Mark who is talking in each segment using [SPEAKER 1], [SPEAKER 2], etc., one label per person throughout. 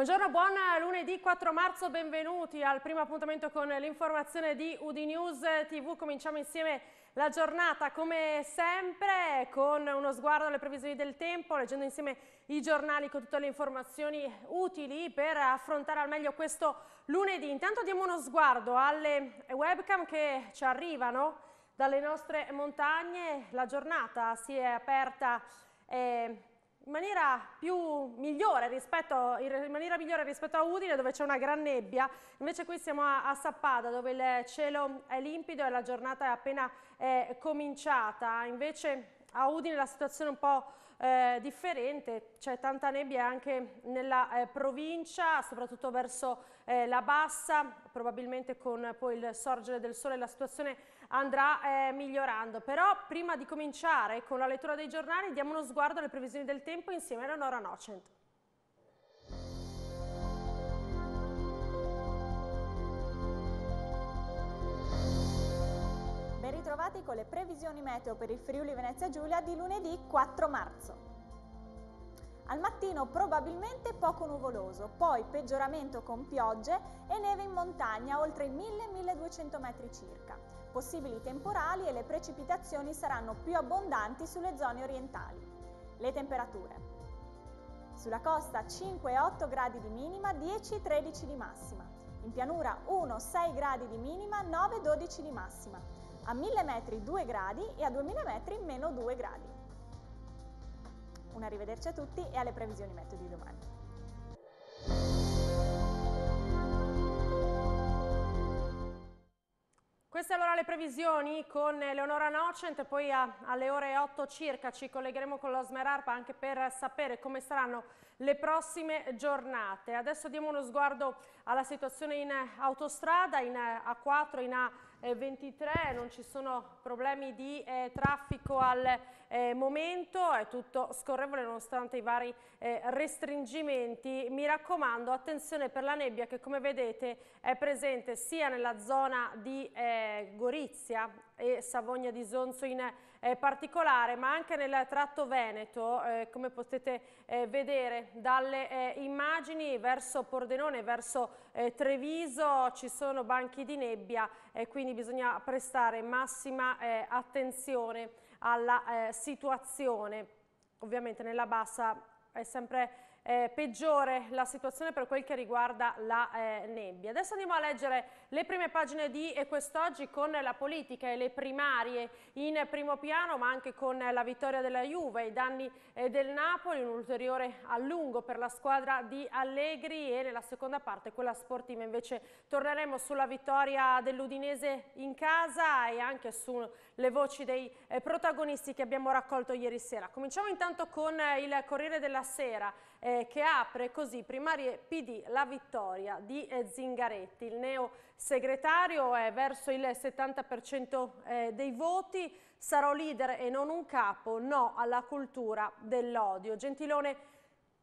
[SPEAKER 1] Buongiorno, buon lunedì 4 marzo, benvenuti al primo appuntamento con l'informazione di UD News TV. Cominciamo insieme la giornata come sempre con uno sguardo alle previsioni del tempo, leggendo insieme i giornali con tutte le informazioni utili per affrontare al meglio questo lunedì. Intanto diamo uno sguardo alle webcam che ci arrivano dalle nostre montagne. La giornata si è aperta eh, in maniera, migliore rispetto, in maniera migliore rispetto, a Udine dove c'è una gran nebbia, invece qui siamo a, a, Sappada dove il cielo è limpido e la giornata è appena eh, cominciata, invece a Udine la situazione è un po' eh, differente, c'è tanta nebbia anche nella eh, provincia, soprattutto verso eh, la bassa, probabilmente con poi il sorgere del sole la situazione andrà eh, migliorando. Però prima di cominciare con la lettura dei giornali diamo uno sguardo alle previsioni del tempo insieme a Leonora Nocent. ritrovati con le previsioni meteo per il Friuli Venezia Giulia di lunedì 4 marzo. Al mattino probabilmente poco nuvoloso, poi peggioramento con piogge e neve in montagna oltre i 1000-1200 metri circa. Possibili temporali e le precipitazioni saranno più abbondanti sulle zone orientali. Le temperature. Sulla costa 5-8 gradi di minima, 10-13 di massima. In pianura 1-6 gradi di minima, 9-12 di massima a 1000 metri 2 gradi e a 2000 metri meno 2 gradi. Un arrivederci a tutti e alle previsioni meteo di domani. Queste allora le previsioni con Leonora Nocent, poi a, alle ore 8 circa ci collegheremo con lo Smerarpa anche per sapere come saranno le prossime giornate. Adesso diamo uno sguardo alla situazione in autostrada, in A4, in A4. 23, non ci sono problemi di eh, traffico al eh, momento, è tutto scorrevole nonostante i vari eh, restringimenti. Mi raccomando, attenzione per la nebbia che come vedete è presente sia nella zona di eh, Gorizia e Savogna di Zonzo in eh, particolare, ma anche nel tratto Veneto, eh, come potete eh, vedere dalle eh, immagini verso Pordenone, verso eh, Treviso ci sono banchi di nebbia e quindi bisogna prestare massima eh, attenzione alla situazione. Ovviamente nella bassa è sempre eh, peggiore la situazione per quel che riguarda la eh, nebbia. Adesso andiamo a leggere le prime pagine di E quest'oggi con la politica e le primarie in primo piano, ma anche con la vittoria della Juve, i danni eh, del Napoli, un ulteriore allungo per la squadra di Allegri e nella seconda parte quella sportiva invece torneremo sulla vittoria dell'Udinese in casa e anche su le voci dei eh, protagonisti che abbiamo raccolto ieri sera. Cominciamo intanto con eh, il Corriere della Sera eh, che apre così primarie PD la vittoria di eh, Zingaretti, il neo segretario è verso il 70% eh, dei voti, sarò leader e non un capo, no alla cultura dell'odio. Gentilone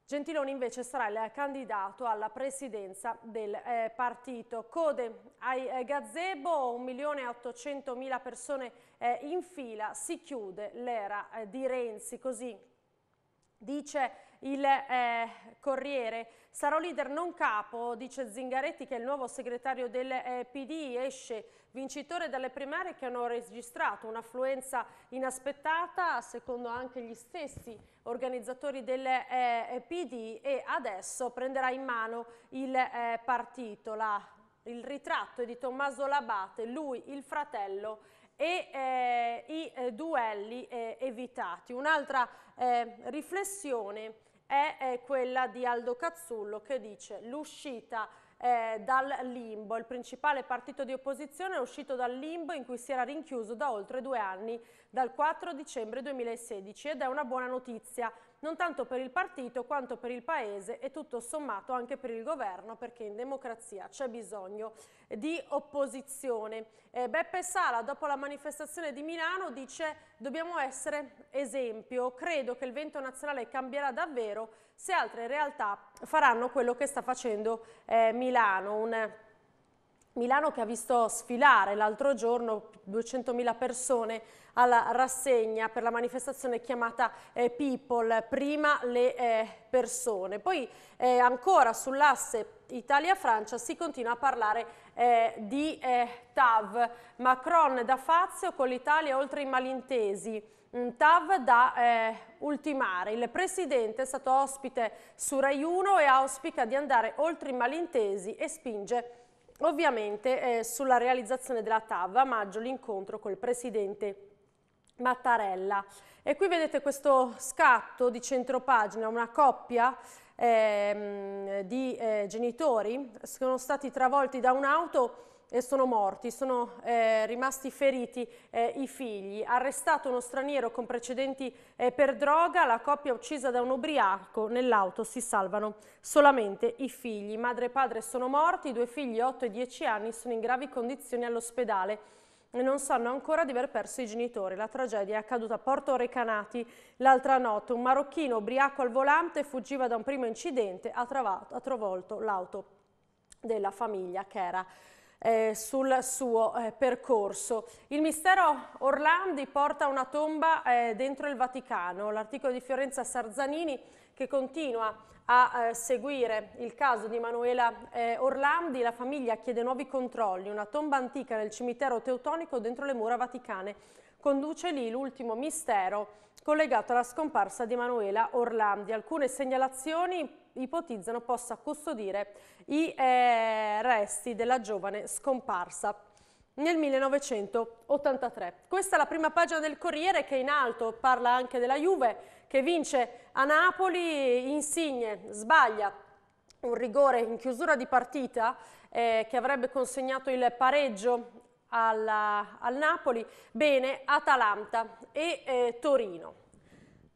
[SPEAKER 1] Gentiloni invece sarà il candidato alla presidenza del eh, partito. Code ai eh, gazebo, 1.800.000 persone eh, in fila, si chiude l'era eh, di Renzi, così dice il eh, Corriere. Sarò leader non capo, dice Zingaretti che è il nuovo segretario del eh, PD, esce vincitore dalle primarie che hanno registrato un'affluenza inaspettata secondo anche gli stessi organizzatori del eh, PD e adesso prenderà in mano il eh, partito. La, il ritratto è di Tommaso Labate, lui il fratello e eh, i eh, duelli eh, evitati. Un'altra eh, riflessione è eh, quella di Aldo Cazzullo che dice l'uscita eh, dal limbo, il principale partito di opposizione è uscito dal limbo in cui si era rinchiuso da oltre due anni, dal 4 dicembre 2016 ed è una buona notizia non tanto per il partito quanto per il Paese e tutto sommato anche per il governo perché in democrazia c'è bisogno di opposizione. Eh, Beppe Sala dopo la manifestazione di Milano dice dobbiamo essere esempio, credo che il vento nazionale cambierà davvero se altre realtà faranno quello che sta facendo eh, Milano, un Milano che ha visto sfilare l'altro giorno 200.000 persone alla rassegna per la manifestazione chiamata eh, People, prima le eh, persone. Poi eh, ancora sull'asse Italia-Francia si continua a parlare eh, di eh, TAV, Macron da Fazio con l'Italia oltre i malintesi. Mm, TAV da eh, ultimare. Il Presidente è stato ospite su Rai 1 e auspica di andare oltre i malintesi e spinge Ovviamente eh, sulla realizzazione della TAV a maggio l'incontro col Presidente Mattarella. E qui vedete questo scatto di centropagina, una coppia eh, di eh, genitori sono stati travolti da un'auto e sono morti, sono eh, rimasti feriti eh, i figli. Arrestato uno straniero con precedenti eh, per droga, la coppia uccisa da un ubriaco, nell'auto si salvano solamente i figli. Madre e padre sono morti, i due figli 8 e 10 anni sono in gravi condizioni all'ospedale e non sanno ancora di aver perso i genitori. La tragedia è accaduta a Porto Recanati l'altra notte. Un marocchino ubriaco al volante fuggiva da un primo incidente, ha, travato, ha travolto l'auto della famiglia che era eh, sul suo eh, percorso. Il mistero Orlandi porta una tomba eh, dentro il Vaticano, l'articolo di Fiorenza Sarzanini che continua a eh, seguire il caso di Manuela eh, Orlandi, la famiglia chiede nuovi controlli, una tomba antica nel cimitero teutonico dentro le mura vaticane. Conduce lì l'ultimo mistero collegato alla scomparsa di Manuela Orlandi. Alcune segnalazioni ipotizzano possa custodire i eh, resti della giovane scomparsa nel 1983. Questa è la prima pagina del Corriere che in alto parla anche della Juve che vince a Napoli, Insigne sbaglia un rigore in chiusura di partita eh, che avrebbe consegnato il pareggio alla, al Napoli, bene Atalanta e eh, Torino.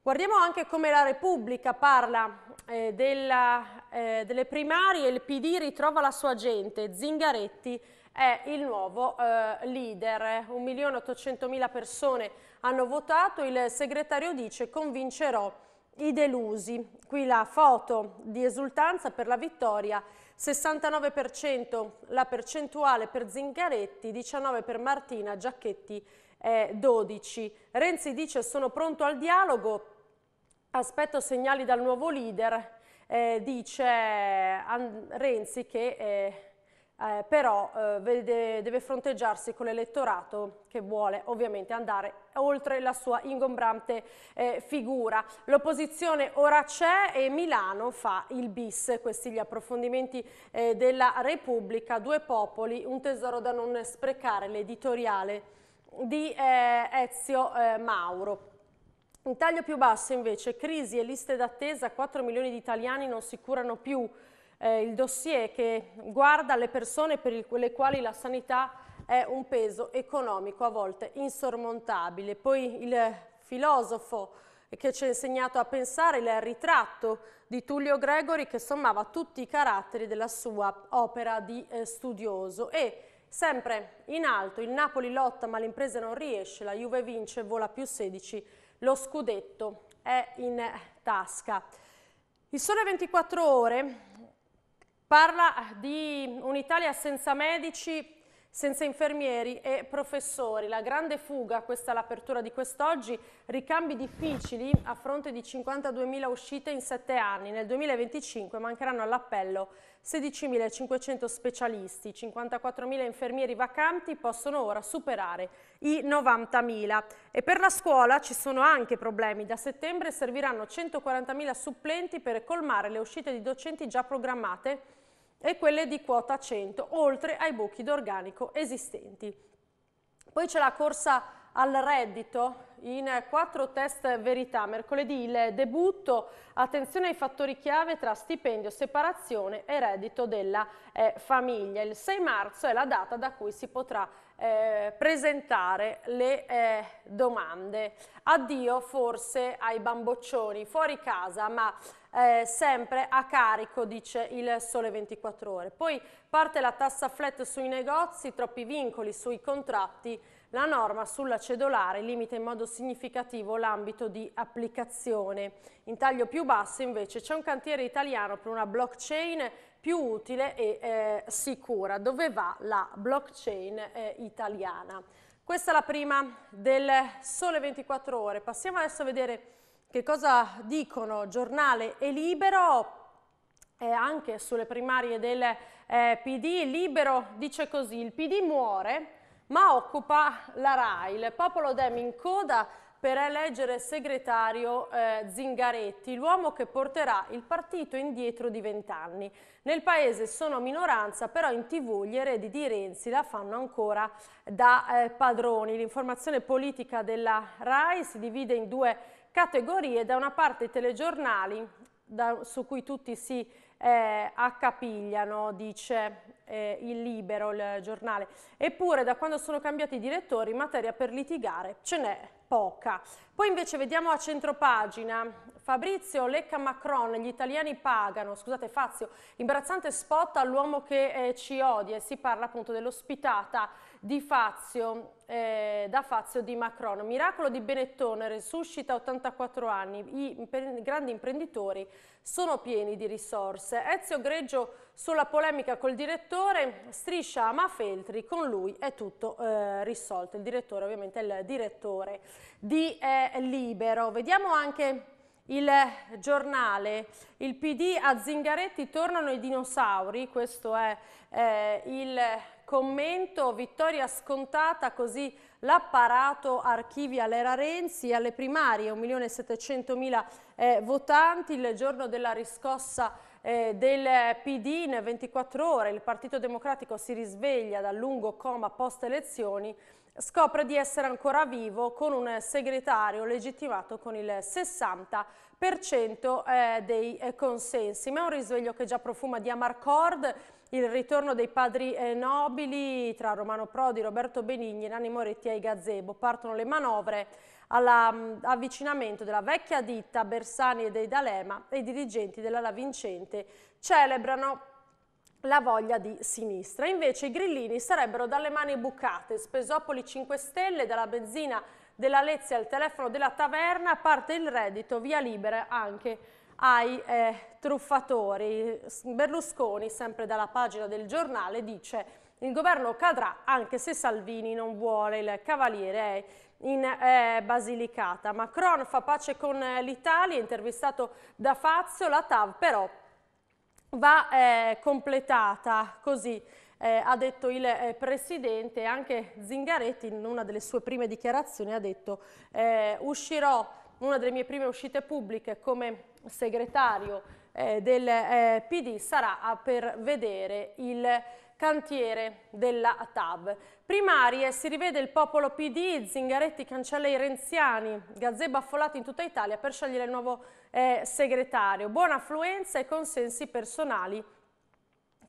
[SPEAKER 1] Guardiamo anche come la Repubblica parla eh, della, eh, delle primarie, il PD ritrova la sua gente, Zingaretti è il nuovo eh, leader, 1.800.000 persone hanno votato, il segretario dice convincerò i delusi, qui la foto di esultanza per la vittoria, 69% la percentuale per Zingaretti, 19% per Martina, Giacchetti eh, 12. Renzi dice sono pronto al dialogo, aspetto segnali dal nuovo leader, eh, dice Renzi che... Eh, eh, però eh, vede, deve fronteggiarsi con l'elettorato che vuole ovviamente andare oltre la sua ingombrante eh, figura. L'opposizione ora c'è e Milano fa il bis, questi gli approfondimenti eh, della Repubblica, due popoli, un tesoro da non sprecare, l'editoriale di eh, Ezio eh, Mauro. In taglio più basso invece, crisi e liste d'attesa, 4 milioni di italiani non si curano più eh, il dossier che guarda le persone per il, le quali la sanità è un peso economico a volte insormontabile. Poi il filosofo che ci ha insegnato a pensare il ritratto di Tullio Gregori che sommava tutti i caratteri della sua opera di eh, studioso e Sempre in alto, il Napoli lotta ma l'impresa non riesce, la Juve vince, vola più 16, lo scudetto è in tasca. Il Sole 24 Ore parla di un'Italia senza medici senza infermieri e professori. La grande fuga, questa è l'apertura di quest'oggi, ricambi difficili a fronte di 52.000 uscite in sette anni. Nel 2025 mancheranno all'appello 16.500 specialisti, 54.000 infermieri vacanti possono ora superare i 90.000. E per la scuola ci sono anche problemi. Da settembre serviranno 140.000 supplenti per colmare le uscite di docenti già programmate e quelle di quota 100, oltre ai buchi d'organico esistenti. Poi c'è la corsa al reddito in quattro test verità. Mercoledì il debutto, attenzione ai fattori chiave tra stipendio, separazione e reddito della eh, famiglia. Il 6 marzo è la data da cui si potrà eh, presentare le eh, domande. Addio forse ai bamboccioni, fuori casa, ma eh, sempre a carico, dice il Sole 24 Ore. Poi parte la tassa flat sui negozi, troppi vincoli sui contratti, la norma sulla cedolare limita in modo significativo l'ambito di applicazione. In taglio più basso invece c'è un cantiere italiano per una blockchain più utile e eh, sicura. Dove va la blockchain eh, italiana? Questa è la prima del Sole 24 Ore. Passiamo adesso a vedere che cosa dicono giornale e libero? Eh, anche sulle primarie del eh, PD, Libero dice così, il PD muore ma occupa la RAI, il popolo Dem in coda per eleggere segretario eh, Zingaretti, l'uomo che porterà il partito indietro di vent'anni. Nel paese sono minoranza, però in tv gli eredi di Renzi la fanno ancora da eh, padroni. L'informazione politica della RAI si divide in due categorie, da una parte i telegiornali da, su cui tutti si eh, accapigliano, dice eh, il libero, il giornale, eppure da quando sono cambiati i direttori in materia per litigare ce n'è poca. Poi invece vediamo a centropagina Fabrizio Lecca Macron, gli italiani pagano, scusate Fazio, imbarazzante spot all'uomo che eh, ci odia e si parla appunto dell'ospitata di Fazio, eh, da Fazio di Macron. Miracolo di Benettone, resuscita 84 anni, i imp grandi imprenditori sono pieni di risorse. Ezio Greggio sulla polemica col direttore, striscia ma Feltri, con lui è tutto eh, risolto. Il direttore ovviamente è il direttore di eh, Libero. Vediamo anche il giornale. Il PD a Zingaretti tornano i dinosauri, questo è eh, il commento. Vittoria scontata così l'apparato archivi all'era Renzi alle primarie 1.700.000 eh, votanti il giorno della riscossa eh, del PD in 24 ore, il Partito Democratico si risveglia dal lungo coma post-elezioni, scopre di essere ancora vivo con un segretario legittimato con il 60% eh, dei eh, consensi, ma è un risveglio che già profuma di amarcord, il ritorno dei padri eh, nobili tra Romano Prodi, Roberto Benigni, Nani Moretti e Gazebo. Partono le manovre all'avvicinamento mm, della vecchia ditta Bersani e dei D'Alema e i dirigenti della La Vincente celebrano la voglia di sinistra. Invece i grillini sarebbero dalle mani bucate, Spesopoli 5 Stelle, dalla benzina della Lezia al telefono della taverna, parte il reddito, via libera anche ai eh, truffatori. Berlusconi, sempre dalla pagina del giornale, dice il governo cadrà anche se Salvini non vuole, il cavaliere è in eh, Basilicata. Macron fa pace con eh, l'Italia, intervistato da Fazio, la TAV però va eh, completata così. Eh, ha detto il eh, Presidente, anche Zingaretti in una delle sue prime dichiarazioni ha detto eh, uscirò, una delle mie prime uscite pubbliche come segretario eh, del eh, PD sarà per vedere il cantiere della TAV. Primarie, si rivede il popolo PD, Zingaretti cancella i renziani, gazebo affollato in tutta Italia per scegliere il nuovo eh, segretario. Buona affluenza e consensi personali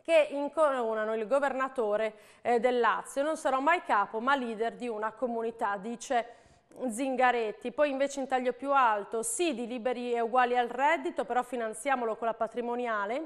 [SPEAKER 1] che incoronano il governatore eh, del Lazio. Non sarò mai capo ma leader di una comunità, dice Zingaretti, poi invece in taglio più alto, sì di liberi e uguali al reddito, però finanziamolo con la patrimoniale,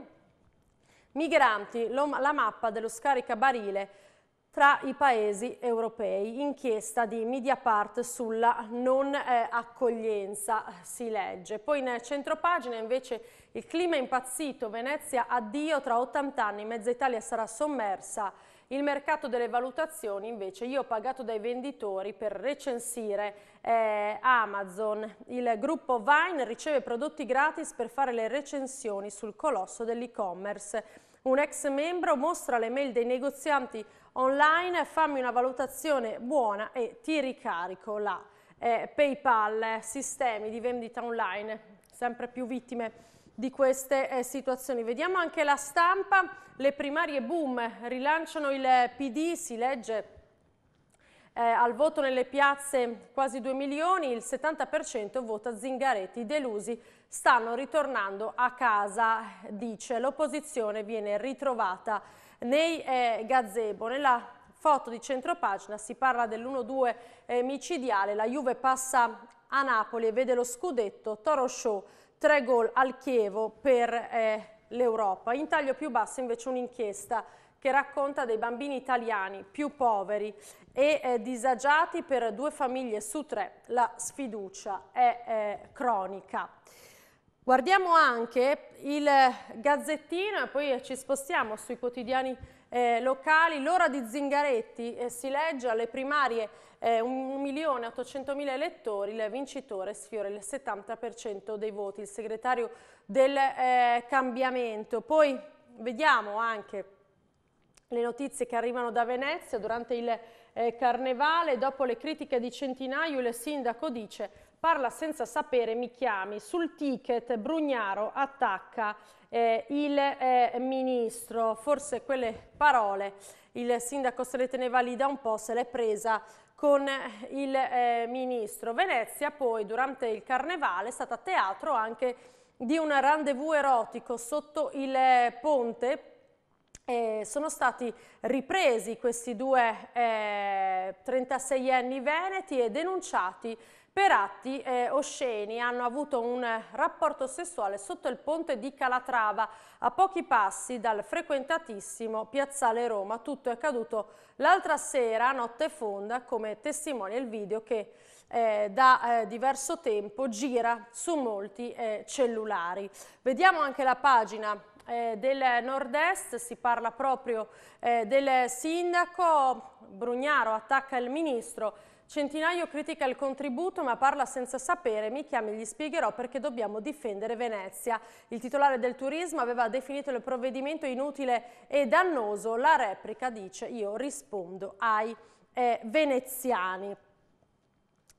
[SPEAKER 1] migranti, la mappa dello scaricabarile tra i paesi europei, inchiesta di Mediapart sulla non eh, accoglienza si legge. Poi in centropagina invece il clima impazzito, Venezia addio, tra 80 anni mezza Italia sarà sommersa, il mercato delle valutazioni invece io ho pagato dai venditori per recensire eh, Amazon. Il gruppo Vine riceve prodotti gratis per fare le recensioni sul colosso dell'e-commerce. Un ex membro mostra le mail dei negozianti online, fammi una valutazione buona e ti ricarico la eh, PayPal, sistemi di vendita online, sempre più vittime di queste eh, situazioni. Vediamo anche la stampa, le primarie boom, rilanciano il eh, PD, si legge eh, al voto nelle piazze quasi 2 milioni, il 70% vota Zingaretti, delusi stanno ritornando a casa, dice. L'opposizione viene ritrovata nei eh, gazebo. Nella foto di centropagina si parla dell'1-2 eh, micidiale, la Juve passa a Napoli e vede lo scudetto, Toro Show tre gol al Chievo per eh, l'Europa. In taglio più basso invece un'inchiesta che racconta dei bambini italiani più poveri e eh, disagiati per due famiglie su tre. La sfiducia è eh, cronica. Guardiamo anche il Gazzettino e poi ci spostiamo sui quotidiani eh, locali. L'ora di Zingaretti eh, si legge alle primarie eh, 1.800.000 elettori, il vincitore sfiora il 70% dei voti, il segretario del eh, cambiamento. Poi vediamo anche le notizie che arrivano da Venezia durante il eh, carnevale, dopo le critiche di Centinaio il sindaco dice parla senza sapere, mi chiami. Sul ticket Brugnaro attacca eh, il eh, ministro, forse quelle parole il sindaco se le teneva lì da un po', se l'è presa con il eh, ministro. Venezia poi durante il carnevale è stata teatro anche di un rendezvous erotico sotto il eh, ponte eh, sono stati ripresi questi due eh, 36 anni veneti e denunciati per atti eh, osceni hanno avuto un rapporto sessuale sotto il ponte di Calatrava, a pochi passi dal frequentatissimo Piazzale Roma. Tutto è accaduto l'altra sera, notte fonda, come testimonia il video che eh, da eh, diverso tempo gira su molti eh, cellulari. Vediamo anche la pagina eh, del nord-est, si parla proprio eh, del sindaco, Brugnaro attacca il ministro Centinaio critica il contributo ma parla senza sapere, mi chiami e gli spiegherò perché dobbiamo difendere Venezia. Il titolare del turismo aveva definito il provvedimento inutile e dannoso, la replica dice io rispondo ai eh, veneziani.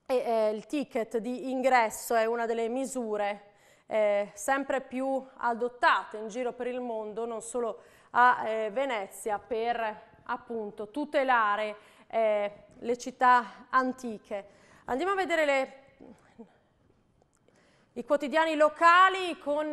[SPEAKER 1] E, eh, il ticket di ingresso è una delle misure eh, sempre più adottate in giro per il mondo, non solo a eh, Venezia, per appunto tutelare eh, le città antiche. Andiamo a vedere le, i quotidiani locali con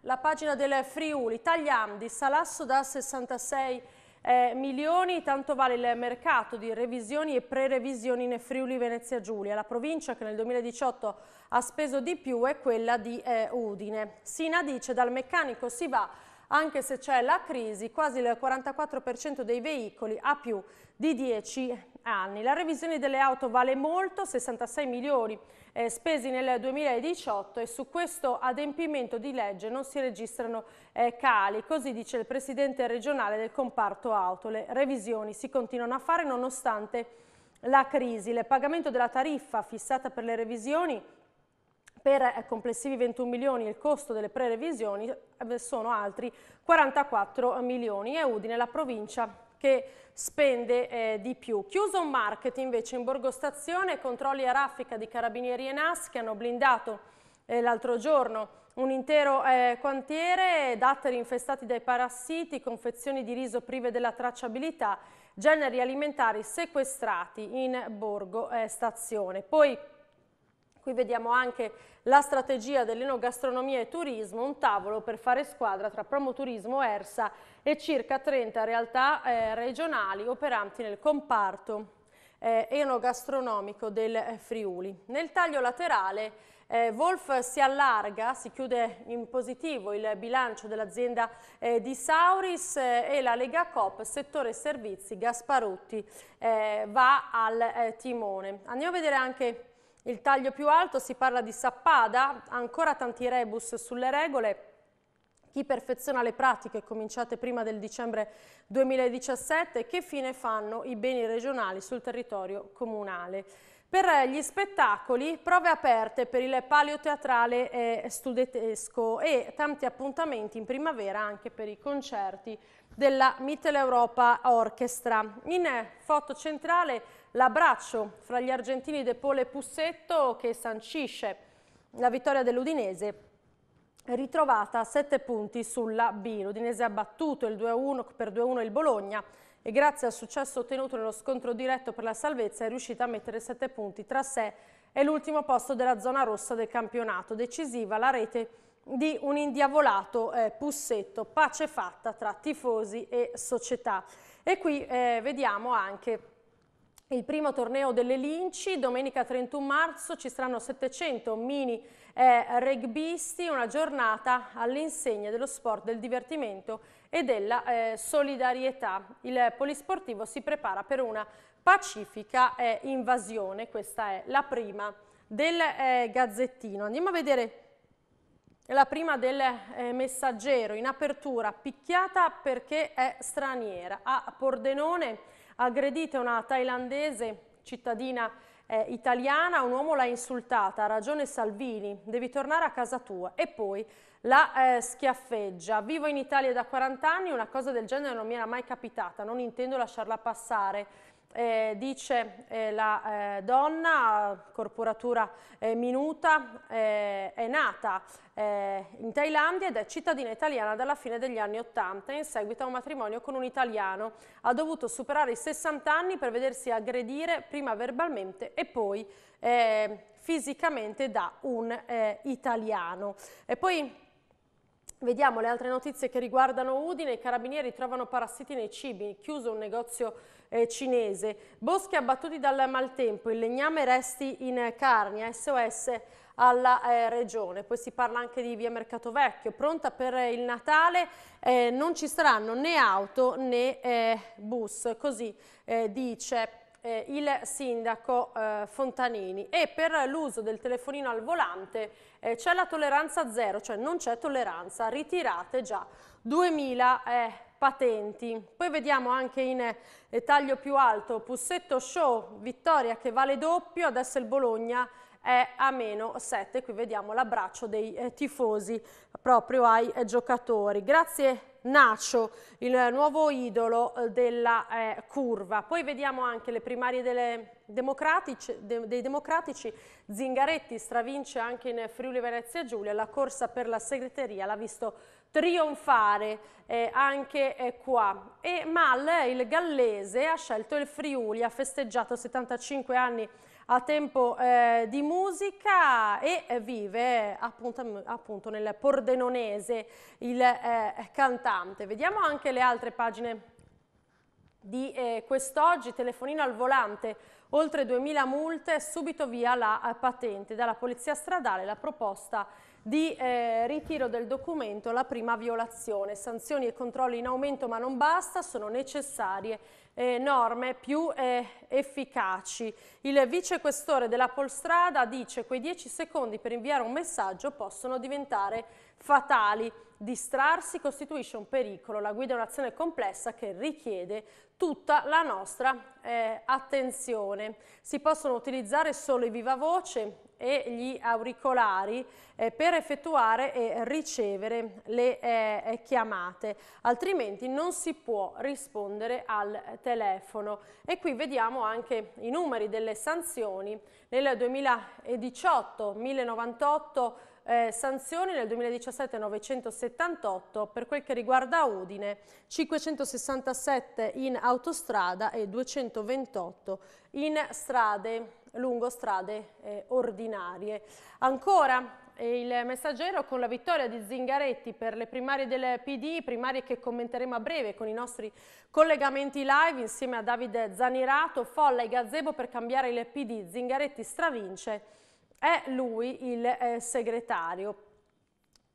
[SPEAKER 1] la pagina del Friuli, Tagliandi, salasso da 66 eh, milioni, tanto vale il mercato di revisioni e prerevisioni nel Friuli Venezia Giulia. La provincia che nel 2018 ha speso di più è quella di eh, Udine. Sina dice dal meccanico si va anche se c'è la crisi, quasi il 44% dei veicoli ha più di 10 anni. La revisione delle auto vale molto, 66 milioni eh, spesi nel 2018 e su questo adempimento di legge non si registrano eh, cali, così dice il presidente regionale del comparto auto. Le revisioni si continuano a fare nonostante la crisi. Il pagamento della tariffa fissata per le revisioni per eh, complessivi 21 milioni il costo delle prerevisioni eh, sono altri 44 milioni e Udine la provincia che spende eh, di più. Chiuso un market invece in Borgo Stazione, controlli a raffica di Carabinieri e NAS che hanno blindato eh, l'altro giorno un intero eh, quartiere, datteri infestati dai parassiti, confezioni di riso prive della tracciabilità, generi alimentari sequestrati in Borgo eh, Stazione. Poi Qui vediamo anche la strategia dell'enogastronomia e turismo, un tavolo per fare squadra tra Promoturismo, ERSA e circa 30 realtà eh, regionali operanti nel comparto eh, enogastronomico del eh, Friuli. Nel taglio laterale eh, Wolf si allarga, si chiude in positivo il bilancio dell'azienda eh, di Sauris eh, e la Lega Coop settore servizi, Gasparutti eh, va al eh, timone. Andiamo a vedere anche il taglio più alto si parla di sappada, ancora tanti rebus sulle regole, chi perfeziona le pratiche cominciate prima del dicembre 2017, che fine fanno i beni regionali sul territorio comunale. Per gli spettacoli, prove aperte per il palio teatrale eh, studentesco e tanti appuntamenti in primavera anche per i concerti della Mitteleuropa Orchestra. In foto centrale l'abbraccio fra gli argentini De Pole e Pussetto che sancisce la vittoria dell'Udinese ritrovata a 7 punti sulla B. L'Udinese ha battuto il 2-1 per 2-1 il Bologna e grazie al successo ottenuto nello scontro diretto per la salvezza è riuscita a mettere 7 punti tra sé e l'ultimo posto della zona rossa del campionato. Decisiva la rete di un indiavolato eh, Pussetto, pace fatta tra tifosi e società. E qui eh, vediamo anche il primo torneo delle Linci, domenica 31 marzo ci saranno 700 mini eh, rugbisti, una giornata all'insegna dello sport, del divertimento e della eh, solidarietà. Il polisportivo si prepara per una pacifica eh, invasione, questa è la prima del eh, Gazzettino. Andiamo a vedere la prima del eh, messaggero in apertura, picchiata perché è straniera. A Pordenone aggredita una thailandese cittadina eh, italiana, un uomo l'ha insultata, ha ragione Salvini, devi tornare a casa tua e poi la eh, schiaffeggia. Vivo in Italia da 40 anni, una cosa del genere non mi era mai capitata, non intendo lasciarla passare eh, dice eh, la eh, donna, corporatura eh, minuta, eh, è nata eh, in Thailandia ed è cittadina italiana dalla fine degli anni Ottanta. in seguito a un matrimonio con un italiano. Ha dovuto superare i 60 anni per vedersi aggredire prima verbalmente e poi fisicamente da un italiano. E poi Vediamo le altre notizie che riguardano Udine, i carabinieri trovano parassiti nei cibi, chiuso un negozio eh, cinese, boschi abbattuti dal maltempo, il legname resti in carnia, SOS alla eh, regione. Poi si parla anche di via Mercato Vecchio, pronta per il Natale, eh, non ci saranno né auto né eh, bus, così eh, dice eh, il sindaco eh, Fontanini e per l'uso del telefonino al volante eh, c'è la tolleranza zero, cioè non c'è tolleranza, ritirate già 2000 eh, patenti. Poi vediamo anche in eh, taglio più alto Pussetto Show, vittoria che vale doppio, adesso il Bologna è a meno 7, qui vediamo l'abbraccio dei eh, tifosi proprio ai giocatori. Grazie Nacio, il nuovo idolo eh, della eh, curva. Poi vediamo anche le primarie democratici, de, dei democratici, Zingaretti stravince anche in Friuli Venezia Giulia, la corsa per la segreteria l'ha visto trionfare eh, anche eh, qua. E Mal, il gallese, ha scelto il Friuli, ha festeggiato 75 anni a tempo eh, di musica e eh, vive appunto, appunto nel pordenonese il eh, cantante. Vediamo anche le altre pagine di eh, quest'oggi, telefonino al volante, oltre 2000 multe, subito via la eh, patente. Dalla Polizia Stradale la proposta di eh, ritiro del documento, la prima violazione. Sanzioni e controlli in aumento ma non basta, sono necessarie eh, norme più eh, efficaci. Il vicequestore della Polstrada dice che quei 10 secondi per inviare un messaggio possono diventare fatali. Distrarsi costituisce un pericolo, la guida è un'azione complessa che richiede tutta la nostra eh, attenzione. Si possono utilizzare solo i viva voce e gli auricolari eh, per effettuare e ricevere le eh, eh chiamate, altrimenti non si può rispondere al telefono. E qui vediamo anche i numeri delle sanzioni. Nel 2018 1098 eh, sanzioni nel 2017 978 per quel che riguarda Udine, 567 in autostrada e 228 in strade, lungo strade eh, ordinarie. Ancora eh, il messaggero con la vittoria di Zingaretti per le primarie del PD, primarie che commenteremo a breve con i nostri collegamenti live insieme a Davide Zanirato, folla e gazebo per cambiare il PD, Zingaretti stravince è lui il eh, segretario.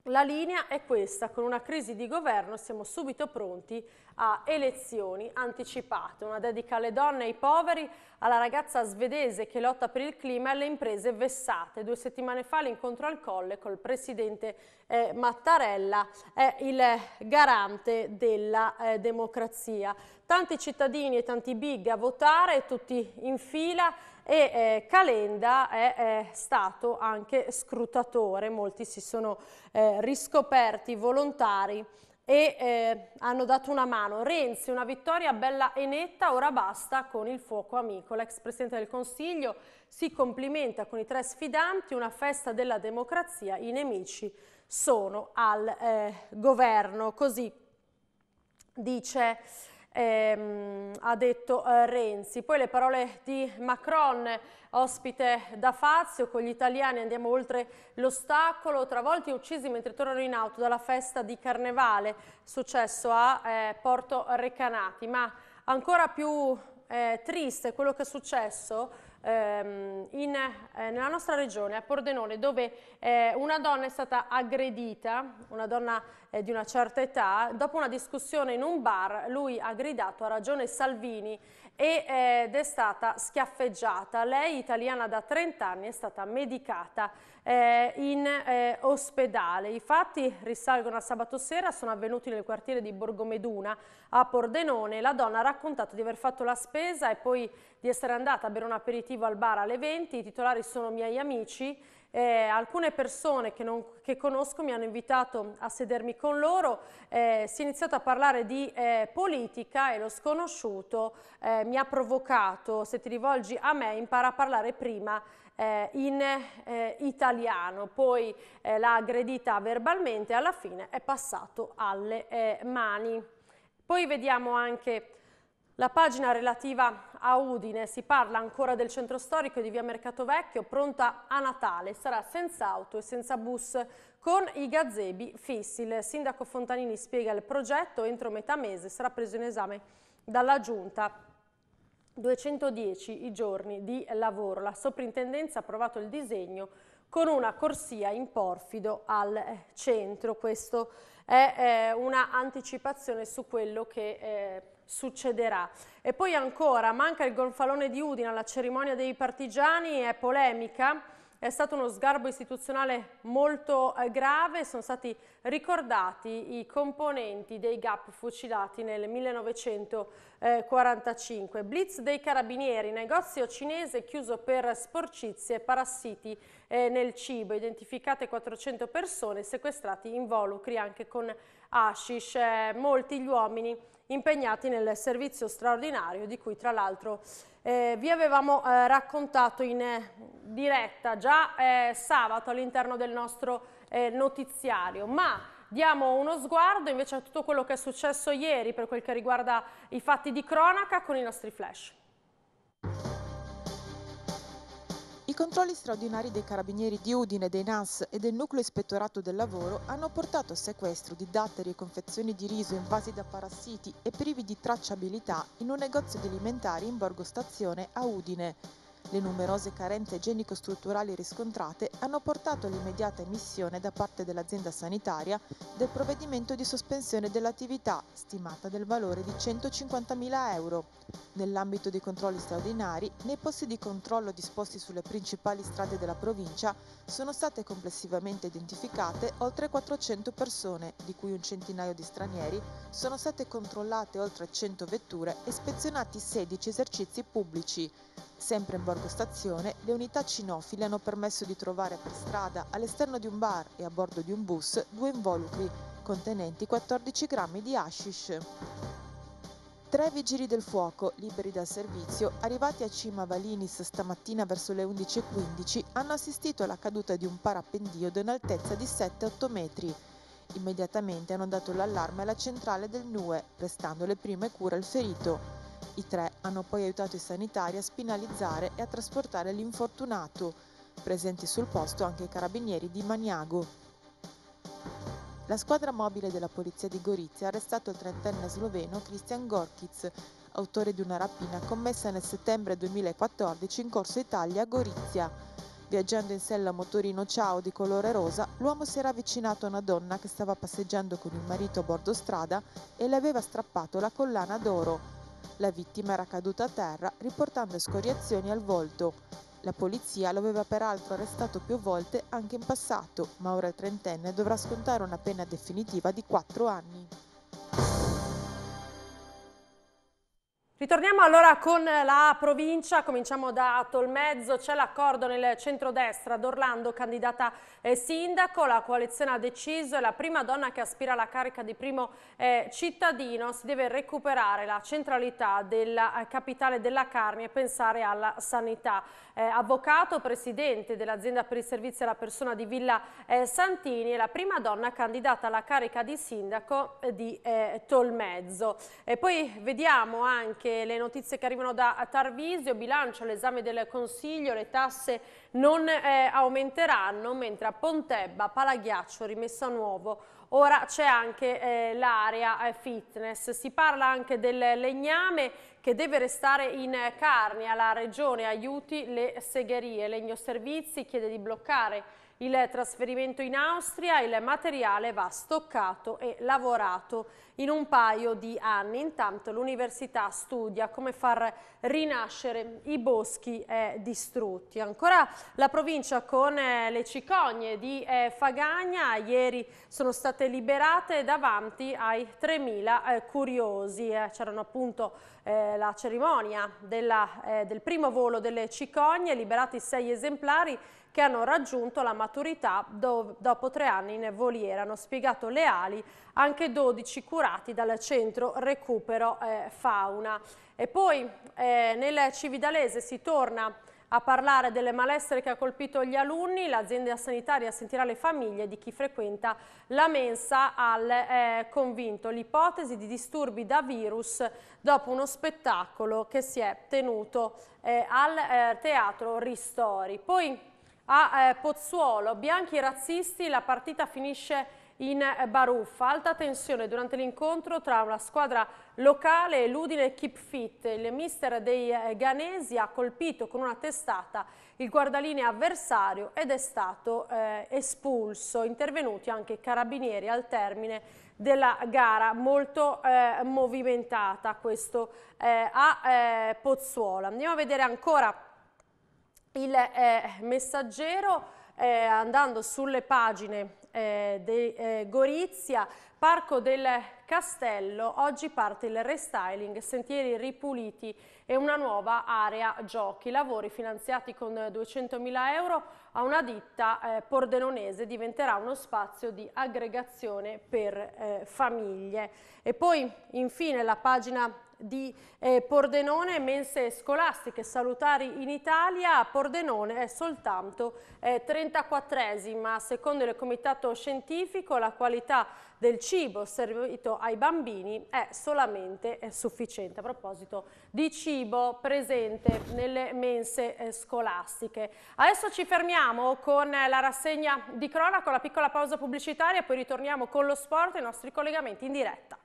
[SPEAKER 1] La linea è questa, con una crisi di governo siamo subito pronti a elezioni anticipate. Una dedica alle donne, e ai poveri, alla ragazza svedese che lotta per il clima e alle imprese vessate. Due settimane fa l'incontro al colle col presidente eh, Mattarella è il garante della eh, democrazia. Tanti cittadini e tanti big a votare, tutti in fila e eh, Calenda è eh, stato anche scrutatore, molti si sono eh, riscoperti volontari e eh, hanno dato una mano. Renzi, una vittoria bella e netta, ora basta con il fuoco amico. L'ex Presidente del Consiglio si complimenta con i tre sfidanti, una festa della democrazia, i nemici sono al eh, governo. Così dice ehm, ha detto eh, Renzi. Poi le parole di Macron, ospite da Fazio, con gli italiani andiamo oltre l'ostacolo, travolti e uccisi mentre tornano in auto dalla festa di Carnevale, successo a eh, Porto Recanati. Ma ancora più eh, triste quello che è successo ehm, in, eh, nella nostra regione, a Pordenone, dove eh, una donna è stata aggredita, una donna eh, di una certa età, dopo una discussione in un bar lui ha gridato ha ragione Salvini eh, ed è stata schiaffeggiata. Lei, italiana da 30 anni, è stata medicata eh, in eh, ospedale. I fatti risalgono a sabato sera, sono avvenuti nel quartiere di Borgomeduna a Pordenone. La donna ha raccontato di aver fatto la spesa e poi di essere andata a bere un aperitivo al bar alle 20. I titolari sono miei amici eh, alcune persone che, non, che, conosco mi hanno invitato a sedermi con loro, eh, si è iniziato a parlare di eh, politica e lo sconosciuto eh, mi ha provocato, se ti rivolgi a me impara a parlare prima eh, in eh, italiano, poi l'ha aggredita verbalmente e alla fine è passato alle mani. Poi vediamo anche la pagina relativa a Udine si parla ancora del centro storico di via Mercato Vecchio, pronta a Natale, sarà senza auto e senza bus, con i gazebi fissi. Il sindaco Fontanini spiega il progetto, entro metà mese sarà preso in esame dalla Giunta. 210 i giorni di lavoro. La soprintendenza ha approvato il disegno con una corsia in porfido al centro. Questo è è eh, una anticipazione su quello che eh, succederà. E poi ancora, manca il gonfalone di Udine alla cerimonia dei partigiani, è polemica, è stato uno sgarbo istituzionale molto eh, grave, sono stati ricordati i componenti dei GAP fucilati nel 1945. Blitz dei carabinieri, negozio cinese chiuso per sporcizie e parassiti eh, nel cibo, identificate 400 persone, sequestrati involucri anche con hashish, eh, molti gli uomini impegnati nel servizio straordinario di cui tra l'altro eh, vi avevamo eh, raccontato in eh, diretta già eh, sabato all'interno del nostro eh, notiziario, ma diamo uno sguardo invece a tutto quello che è successo ieri per quel che riguarda i fatti di cronaca con i nostri flash
[SPEAKER 2] controlli straordinari dei carabinieri di Udine, dei NAS e del nucleo ispettorato del lavoro hanno portato a sequestro di datteri e confezioni di riso invasi da parassiti e privi di tracciabilità in un negozio di alimentari in Borgo Stazione a Udine. Le numerose carenze igienico-strutturali riscontrate hanno portato all'immediata emissione da parte dell'azienda sanitaria del provvedimento di sospensione dell'attività, stimata del valore di 150.000 euro. Nell'ambito dei controlli straordinari, nei posti di controllo disposti sulle principali strade della provincia sono state complessivamente identificate oltre 400 persone, di cui un centinaio di stranieri, sono state controllate oltre 100 vetture e ispezionati 16 esercizi pubblici. Sempre in Borgo manifestazione, le unità cinofile hanno permesso di trovare per strada, all'esterno di un bar e a bordo di un bus, due involucri contenenti 14 grammi di hashish. Tre vigili del fuoco, liberi dal servizio, arrivati a Cima Valinis stamattina verso le 11.15, hanno assistito alla caduta di un parapendio di un'altezza di 7-8 metri. Immediatamente hanno dato l'allarme alla centrale del NUE, prestando le prime cure al ferito. I tre hanno poi aiutato i sanitari a spinalizzare e a trasportare l'infortunato, presenti sul posto anche i carabinieri di Maniago. La squadra mobile della polizia di Gorizia ha arrestato il trentenne sloveno Christian Gorkic, autore di una rapina commessa nel settembre 2014 in Corso Italia a Gorizia. Viaggiando in sella a motorino Ciao di colore rosa, l'uomo si era avvicinato a una donna che stava passeggiando con il marito a bordo strada e le aveva strappato la collana d'oro la vittima era caduta a terra riportando scoriazioni al volto. La polizia lo aveva peraltro arrestato più volte anche in passato, ma ora il trentenne dovrà scontare una pena definitiva di 4 anni.
[SPEAKER 1] Ritorniamo allora con la provincia, cominciamo da Tolmezzo, c'è l'accordo nel centrodestra d'Orlando, candidata eh, sindaco, la coalizione ha deciso, è la prima donna che aspira alla carica di primo eh, cittadino, si deve recuperare la centralità della eh, capitale della Carnia e pensare alla sanità. Eh, avvocato, presidente dell'azienda per i servizi alla persona di Villa Santini, è la prima donna candidata alla carica di sindaco di Tolmezzo. E poi vediamo anche anche le notizie che arrivano da Tarvisio, bilancio all'esame del Consiglio, le tasse non eh, aumenteranno, mentre a Pontebba, Palaghiaccio, rimessa a nuovo, ora c'è anche eh, l'area eh, fitness. Si parla anche del legname che deve restare in Carnia, la regione aiuti le segherie. Legno Servizi chiede di bloccare il trasferimento in Austria, il materiale va stoccato e lavorato in un paio di anni. Intanto l'università studia come far rinascere i boschi eh, distrutti. Ancora la provincia con eh, le cicogne di eh, Fagagna, ieri sono state liberate davanti ai 3.000 eh, curiosi. Eh. C'erano appunto eh, la cerimonia della, del primo volo delle cicogne, liberati sei esemplari che hanno raggiunto la maturità dopo tre anni in voliera. Hanno spiegato le ali anche 12 curati tutelati dal centro recupero eh, fauna. E poi eh, nel Cividalese si torna a parlare delle malessere che ha colpito gli alunni, l'azienda sanitaria sentirà le famiglie di chi frequenta la mensa al eh, convinto. L'ipotesi di disturbi da virus dopo uno spettacolo che si è tenuto eh, al eh, teatro Ristori. Poi a eh, Pozzuolo, bianchi razzisti, la partita finisce in eh, Baruffa. Alta tensione durante l'incontro tra una squadra locale e l'Udine Keep Fit. Il mister dei eh, Ganesi ha colpito con una testata il guardaline avversario ed è stato eh, espulso. Intervenuti anche i carabinieri al termine della gara molto eh, movimentata questo eh, a eh, Pozzuola. Andiamo a vedere ancora il messaggero andando sulle pagine eh, di eh, Gorizia, Parco del Castello, oggi parte il restyling, sentieri ripuliti e una nuova area giochi. Lavori finanziati con 200.000 euro a una ditta eh, pordenonese diventerà uno spazio di aggregazione per eh, famiglie. E poi infine la pagina di eh, Pordenone mense scolastiche salutari in Italia, Pordenone è soltanto eh, 34esima, secondo il comitato scientifico la qualità del cibo servito ai bambini è solamente è sufficiente. A proposito di cibo presente nelle mense eh, scolastiche. Adesso ci fermiamo con eh, la rassegna di cronaca, la piccola pausa pubblicitaria, poi ritorniamo con lo sport e i nostri collegamenti in diretta.